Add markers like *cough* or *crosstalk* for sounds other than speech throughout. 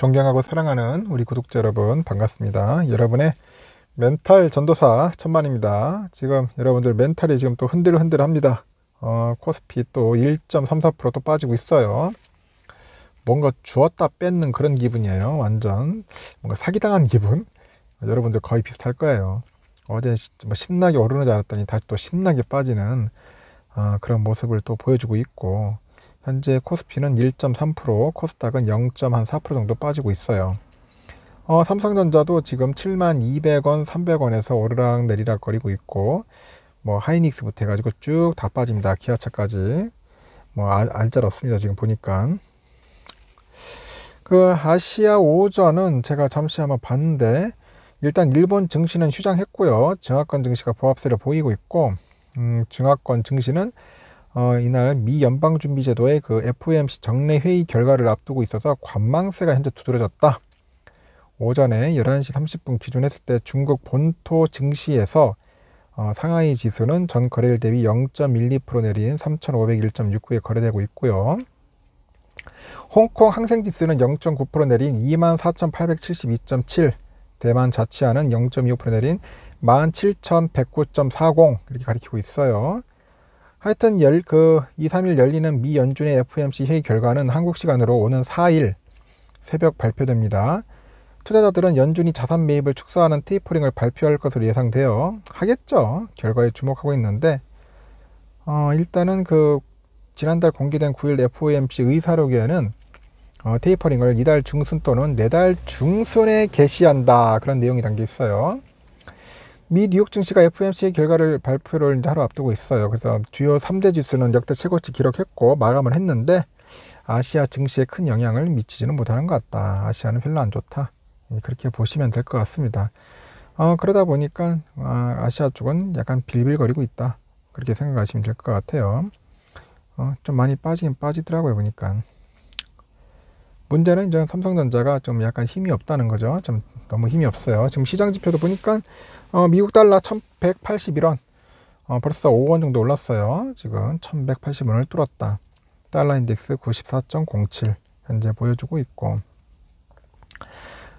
존경하고 사랑하는 우리 구독자 여러분 반갑습니다. 여러분의 멘탈 전도사 천만입니다. 지금 여러분들 멘탈이 지금 또 흔들흔들합니다. 어, 코스피 또 1.34%또 빠지고 있어요. 뭔가 주었다 뺏는 그런 기분이에요. 완전 뭔가 사기당한 기분. 여러분들 거의 비슷할 거예요. 어제 뭐 신나게 오르는 줄 알았더니 다시 또 신나게 빠지는 어, 그런 모습을 또 보여주고 있고 현재 코스피는 1.3%, 코스닥은 0.4% 정도 빠지고 있어요. 어, 삼성전자도 지금 7만 200원, 300원에서 오르락 내리락 거리고 있고 뭐 하이닉스부터 해가지고 쭉 다 빠집니다. 기아차까지 뭐 알, 알짤 없습니다. 지금 보니까 그 아시아 오전은 제가 잠시 한번 봤는데 일단 일본 증시는 휴장했고요. 증합권 증시가 보합세를 보이고 있고 음, 증합권 증시는 어, 이날 미 연방준비제도의 그 FOMC 정례 회의 결과를 앞두고 있어서 관망세가 현재 두드러졌다. 오전에 11시 30분 기준했을 때 중국 본토 증시에서 어, 상하이 지수는 전 거래일 대비 0.12% 내린 3,501.69에 거래되고 있고요. 홍콩 항생지수는 0.9% 내린 24,872.7, 대만 자치하는 0.25% 내린 17,109.40 이렇게 가리키고 있어요. 하여튼 열, 그 2, 3일 열리는 미 연준의 FMC 회의 결과는 한국 시간으로 오는 4일 새벽 발표됩니다. 투자자들은 연준이 자산 매입을 축소하는 테이퍼링을 발표할 것으로 예상되어 하겠죠. 결과에 주목하고 있는데 어, 일단은 그 지난달 공개된 9일 FOMC 의사록에는 어, 테이퍼링을 이달 중순 또는 내달 중순에 개시한다 그런 내용이 담겨 있어요. 미 뉴욕 증시가 FOMC 결과를 발표를 이제 하루 앞두고 있어요. 그래서 주요 3대 지수는 역대 최고치 기록했고 마감을 했는데 아시아 증시에 큰 영향을 미치지는 못하는 것 같다. 아시아는 별로 안 좋다. 예, 그렇게 보시면 될 것 같습니다. 어, 그러다 보니까 아, 시아 쪽은 약간 빌빌거리고 있다. 그렇게 생각하시면 될 것 같아요. 어, 좀 많이 빠지긴 빠지더라고요. 보니까. 문제는 이제 삼성전자가 좀 약간 힘이 없다는 거죠. 좀 너무 힘이 없어요. 지금 시장 지표도 보니까 어, 미국 달러 1181원 어, 벌써 5원 정도 올랐어요. 지금 1180원을 뚫었다. 달러 인덱스 94.07 현재 보여주고 있고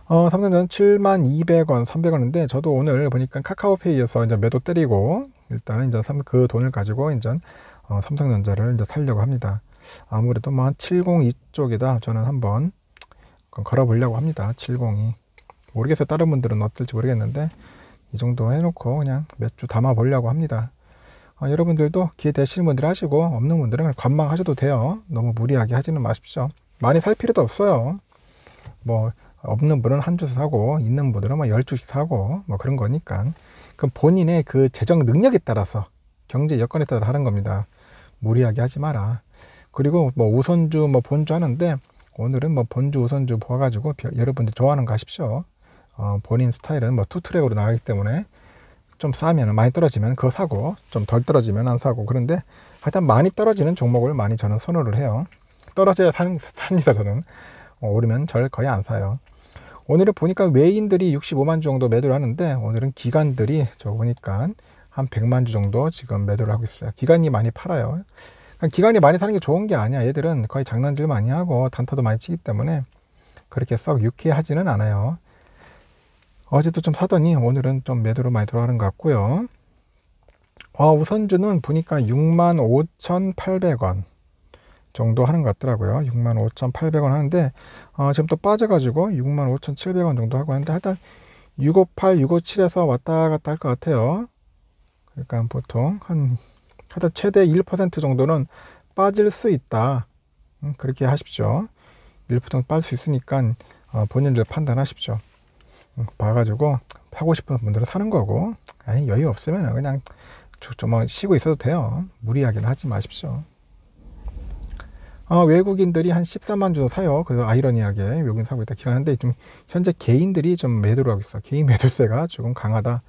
어, 삼성전자 72,200원, 300원인데 저도 오늘 보니까 카카오페이에서 이제 매도 때리고 일단은 이제 삼, 그 돈을 가지고 이제 어, 삼성전자를 이제 살려고 합니다. 아무래도 뭐한702 쪽에다 저는 한번 걸어보려고 합니다. 702 모르겠어요. 다른 분들은 어떨지 모르겠는데 이 정도 해놓고 그냥 몇 주 담아보려고 합니다. 어, 여러분들도 기회 되시는 분들 하시고 없는 분들은 관망하셔도 돼요. 너무 무리하게 하지는 마십시오. 많이 살 필요도 없어요. 뭐 없는 분은 한 주 사고 있는 분들은 뭐열 주씩 사고 뭐 그런 거니까 그럼 본인의 그 재정 능력에 따라서 경제 여건에 따라 하는 겁니다. 무리하게 하지 마라. 그리고 뭐 우선주 뭐 본주 하는데 오늘은 뭐 본주 우선주 봐가지고 여러분들 좋아하는 거 하십시오. 어, 본인 스타일은 뭐 투트랙으로 나가기 때문에 좀 싸면 많이 떨어지면 그거 사고 좀 덜 떨어지면 안 사고 그런데 하여튼 많이 떨어지는 종목을 많이 저는 선호를 해요. 떨어져야 산, 삽니다 저는. 어, 오르면 절 거의 안 사요. 오늘은 보니까 외인들이 65만 주 정도 매도를 하는데 오늘은 기관들이 저 보니까 한 100만 주 정도 지금 매도를 하고 있어요. 기관이 많이 팔아요. 기간이 많이 사는 게 좋은 게 아니야. 얘들은 거의 장난질 많이 하고 단타도 많이 치기 때문에 그렇게 썩 유쾌하지는 않아요. 어제도 좀 사더니 오늘은 좀 매도로 많이 들어가는것 같고요. 어, 우선주는 보니까 65,800원 정도 하는 것 같더라고요. 65,800원 하는데 어, 지금 또 빠져가지고 65,700원 정도 하고 하는데 하여튼 658, 657에서 왔다 갔다 할 것 같아요. 그러니까 보통 한 하여 최대 1% 정도는 빠질 수 있다. 음, 그렇게 하십시오. 1% 빠질 수 있으니까 어, 본인들 판단하십시오. 음, 봐가지고 사고 싶은 분들은 사는 거고 아니 여유 없으면 그냥 좀 쉬고 있어도 돼요. 무리하게는 하지 마십시오. 어, 외국인들이 한1 3만 주도 사요. 그래서 아이러니하게 외국인 사고 있다 기간한데 좀 현재 개인들이 좀 매도를 하고 있어. 개인 매도세가 조금 강하다.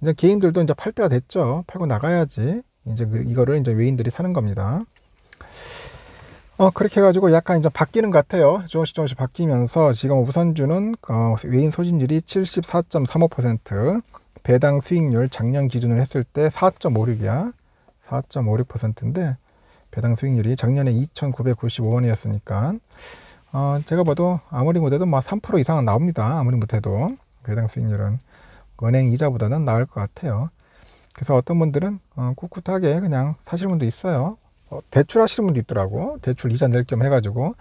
이제 개인들도 이제 팔 때가 됐죠. 팔고 나가야지. 이제 그 이거를 이제 외인들이 사는 겁니다. 어, 그렇게 해가지고 약간 이제 바뀌는 것 같아요. 조금씩 조금씩 바뀌면서 지금 우선주는 어, 외인 소진율이 74.35%, 배당 수익률 작년 기준으 했을 때 4.56이야. 4.56%인데 배당 수익률이 작년에 2,995원이었으니까 어, 제가 봐도 아무리 못해도 막3% 뭐 이상은 나옵니다. 아무리 못해도 배당 수익률은 은행 이자보다는 나을 것 같아요. 그래서 어떤 분들은 어, 꿋꿋하게 그냥 사실는 분도 있어요. 어, 대출 하시는 분도 있더라고. 대출 이자 낼 겸 해가지고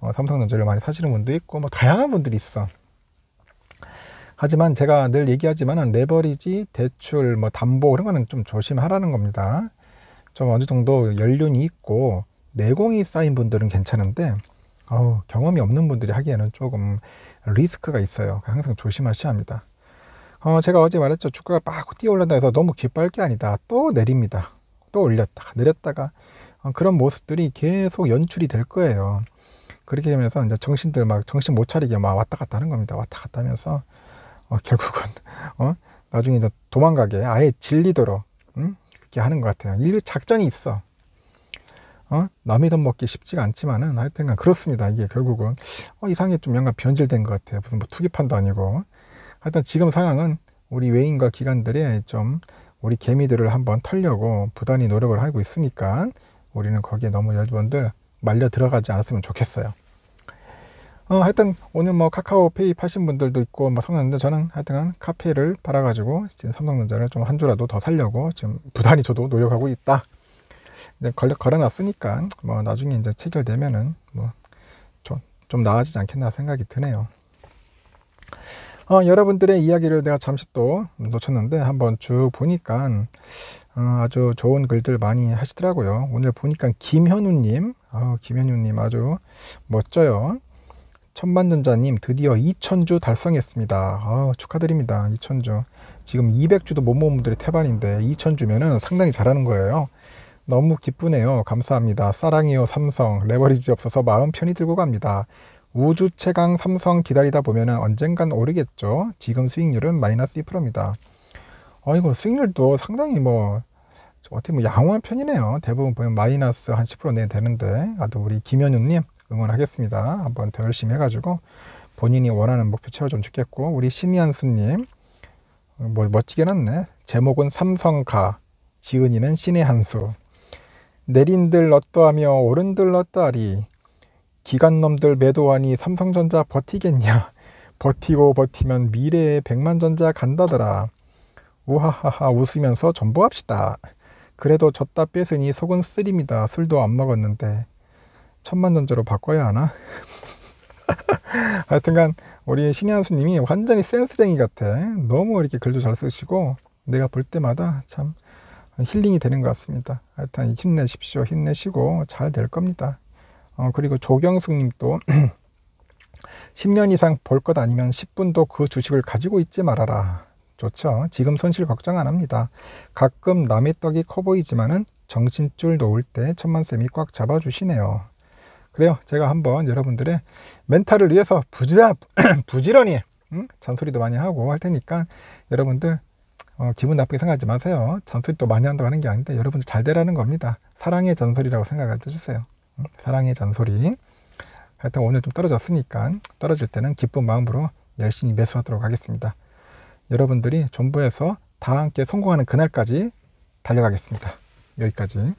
어, 삼성전자를 많이 사시는 분도 있고 뭐 다양한 분들이 있어. 하지만 제가 늘 얘기하지만은 레버리지, 대출, 뭐 담보 그런 거는 좀 조심하라는 겁니다. 좀 어느 정도 연륜이 있고 내공이 쌓인 분들은 괜찮은데 어, 경험이 없는 분들이 하기에는 조금 리스크가 있어요. 항상 조심하셔야 합니다. 어, 제가 어제 말했죠. 주가가 막 뛰어올란다 해서 너무 기뻐할 게 아니다. 또 내립니다. 또 올렸다가 내렸다가 어, 그런 모습들이 계속 연출이 될 거예요. 그렇게 되면서 이제 정신들 막 정신 못 차리게 막 왔다 갔다 하는 겁니다. 왔다 갔다 하면서 어, 결국은 어? 나중에 이제 도망가게 아예 질리도록 응? 음, 그렇게 하는 것 같아요. 인류 작전이 있어. 어? 남의 돈 먹기 쉽지가 않지만은 하여튼간 그렇습니다. 이게 결국은 어, 이상하게 좀 약간 변질된 것 같아요. 무슨 뭐 투기판도 아니고 하여튼 지금 상황은 우리 외인과 기관들이 좀 우리 개미들을 한번 털려고 부단히 노력을 하고 있으니까 우리는 거기에 너무 여러분들 말려 들어가지 않았으면 좋겠어요. 어, 하여튼 오늘 뭐 카카오페이 파신 분들도 있고 뭐성능데 저는 하여튼 카페를 팔아가지고 지금 삼성전자를 좀 한 주라도 더 살려고 지금 부단히 저도 노력하고 있다. 이제 걸려 걸어놨으니까 뭐 나중에 이제 체결되면은 뭐 좀 좀 나아지지 않겠나 생각이 드네요. 어, 여러분들의 이야기를 내가 잠시 또 놓쳤는데 한번 쭉 보니까 어, 아주 좋은 글들 많이 하시더라고요. 오늘 보니까 김현우님, 어, 김현우님 아주 멋져요. 천만전자님 드디어 2천주 달성했습니다. 어, 축하드립니다. 2천주 지금 200주도 못 모은 분들이 태반인데 2천주면 상당히 잘하는 거예요. 너무 기쁘네요. 감사합니다. 사랑해요 삼성. 레버리지 없어서 마음 편히 들고 갑니다. 우주 최강 삼성 기다리다 보면 언젠간 오르겠죠. 지금 수익률은 마이너스 2%입니다. 어, 이거 수익률도 상당히 뭐 어떻게 보면 뭐 양호한 편이네요. 대부분 보면 마이너스 한 10%내 되는데 아 또 우리 김현우님 응원하겠습니다. 한번 더 열심히 해가지고 본인이 원하는 목표 채워주면 좋겠고 우리 신이한수님 어, 뭐 멋지게 났네. 제목은 삼성가 지은이는 신의 한수 내린들 어떠하며 오른들 어떠하리 기간놈들 매도하니 삼성전자 버티겠냐? *laughs* 버티고 버티면 미래에 백만전자 간다더라. 우하하하 웃으면서 전부합시다 그래도 졌다 뺏으니 속은 쓰립니다. 술도 안 먹었는데 천만전자로 바꿔야 하나? *laughs* 하여튼간 우리 신현수님이 완전히 센스쟁이 같아. 너무 이렇게 글도 잘 쓰시고 내가 볼 때마다 참 힐링이 되는 것 같습니다. 하여튼 힘내십시오. 힘내시고 잘 될 겁니다. 어, 그리고 조경숙님도 10년 *clears throat* 이상 볼 것 아니면 10분도 그 주식을 가지고 있지 말아라. 좋죠. 지금 손실 걱정 안 합니다. 가끔 남의 떡이 커 보이지만은 정신줄 놓을 때 천만쌤이 꽉 잡아주시네요. 그래요. 제가 한번 여러분들의 멘탈을 위해서 부지런, *clears throat* 부지런히 응? 잔소리도 많이 하고 할 테니까 여러분들 어, 기분 나쁘게 생각하지 마세요. 잔소리 또 많이 한다고 하는 게 아닌데 여러분들 잘 되라는 겁니다. 사랑의 잔소리라고 생각해 주세요. 사랑의 잔소리. 하여튼 오늘 좀 떨어졌으니까 떨어질 때는 기쁜 마음으로 열심히 매수하도록 하겠습니다. 여러분들이 전부에서 다 함께 성공하는 그날까지 달려가겠습니다. 여기까지.